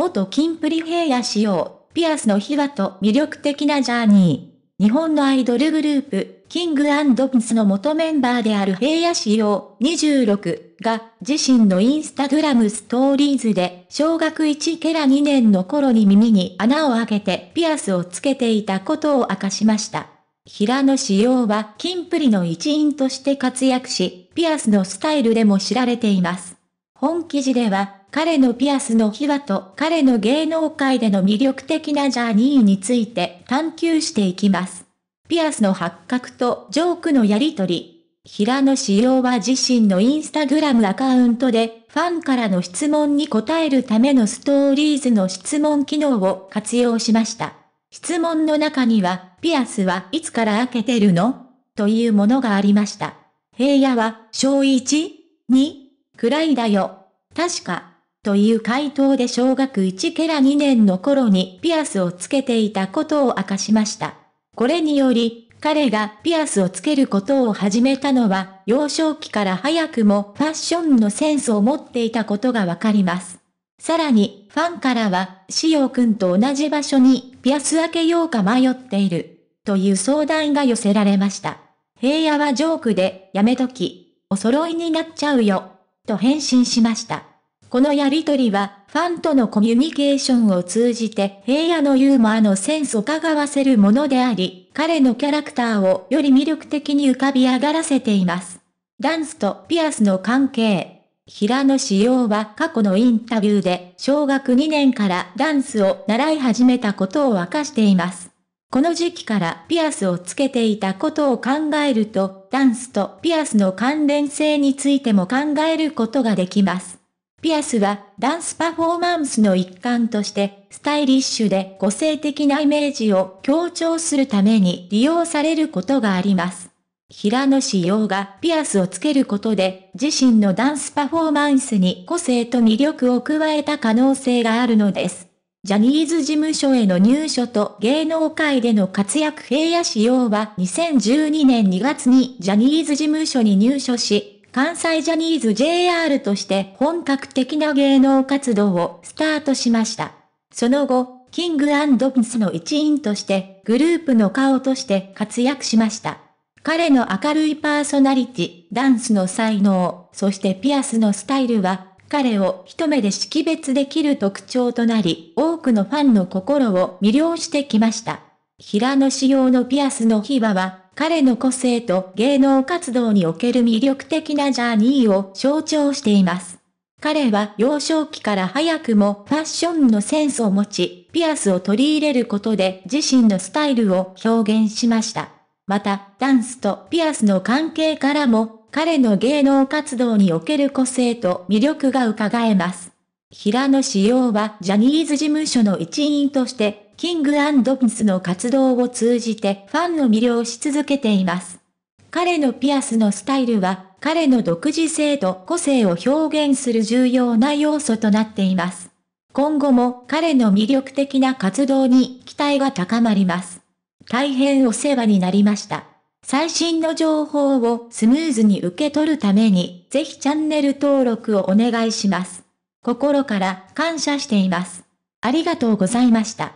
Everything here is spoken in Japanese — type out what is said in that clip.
元金プリ平野仕様、ピアスの秘話と魅力的なジャーニー。日本のアイドルグループ、キングピンスの元メンバーである平野仕様26が自身のインスタグラムストーリーズで小学1ケラ2年の頃に耳に穴を開けてピアスをつけていたことを明かしました。平野仕様はキンプリの一員として活躍し、ピアスのスタイルでも知られています。本記事では彼のピアスの秘話と彼の芸能界での魅力的なジャーニーについて探求していきます。ピアスの発覚とジョークのやりとり。平野紫耀は自身のインスタグラムアカウントでファンからの質問に答えるためのストーリーズの質問機能を活用しました。質問の中には、ピアスはいつから開けてるのというものがありました。平野は、小1 ?2? くらいだよ。確か、という回答で小学1ケラ2年の頃にピアスをつけていたことを明かしました。これにより、彼がピアスをつけることを始めたのは、幼少期から早くもファッションのセンスを持っていたことがわかります。さらに、ファンからは、しおくんと同じ場所にピアス開けようか迷っている、という相談が寄せられました。平野はジョークで、やめとき、お揃いになっちゃうよ、と返信しました。このやりとりは、ファンとのコミュニケーションを通じて平野のユーモアのセンスを伺わせるものであり、彼のキャラクターをより魅力的に浮かび上がらせています。ダンスとピアスの関係。平野紫耀は過去のインタビューで、小学2年からダンスを習い始めたことを明かしています。この時期からピアスをつけていたことを考えると、ダンスとピアスの関連性についても考えることができます。ピアスはダンスパフォーマンスの一環として、スタイリッシュで個性的なイメージを強調するために利用されることがあります。平野紫耀がピアスをつけることで自身のダンスパフォーマンスに個性と魅力を加えた可能性があるのです。ジャニーズ事務所への入所と芸能界での活躍平野紫耀は2012年2月にジャニーズ事務所に入所し、関西ジャニーズ JR として本格的な芸能活動をスタートしました。その後、キングピスの一員として、グループの顔として活躍しました。彼の明るいパーソナリティ、ダンスの才能、そしてピアスのスタイルは、彼を一目で識別できる特徴となり、多くのファンの心を魅了してきました。平野仕様のピアスの秘話は、彼の個性と芸能活動における魅力的なジャーニーを象徴しています。彼は幼少期から早くもファッションのセンスを持ち、ピアスを取り入れることで自身のスタイルを表現しました。また、ダンスとピアスの関係からも、彼の芸能活動における個性と魅力が伺えます。平野紫耀はジャニーズ事務所の一員としてキングアンド・スの活動を通じてファンを魅了し続けています。彼のピアスのスタイルは、彼の独自性と個性を表現する重要な要素となっています。今後も彼の魅力的な活動に期待が高まります。大変お世話になりました。最新の情報をスムーズに受け取るために、ぜひチャンネル登録をお願いします。心から感謝しています。ありがとうございました。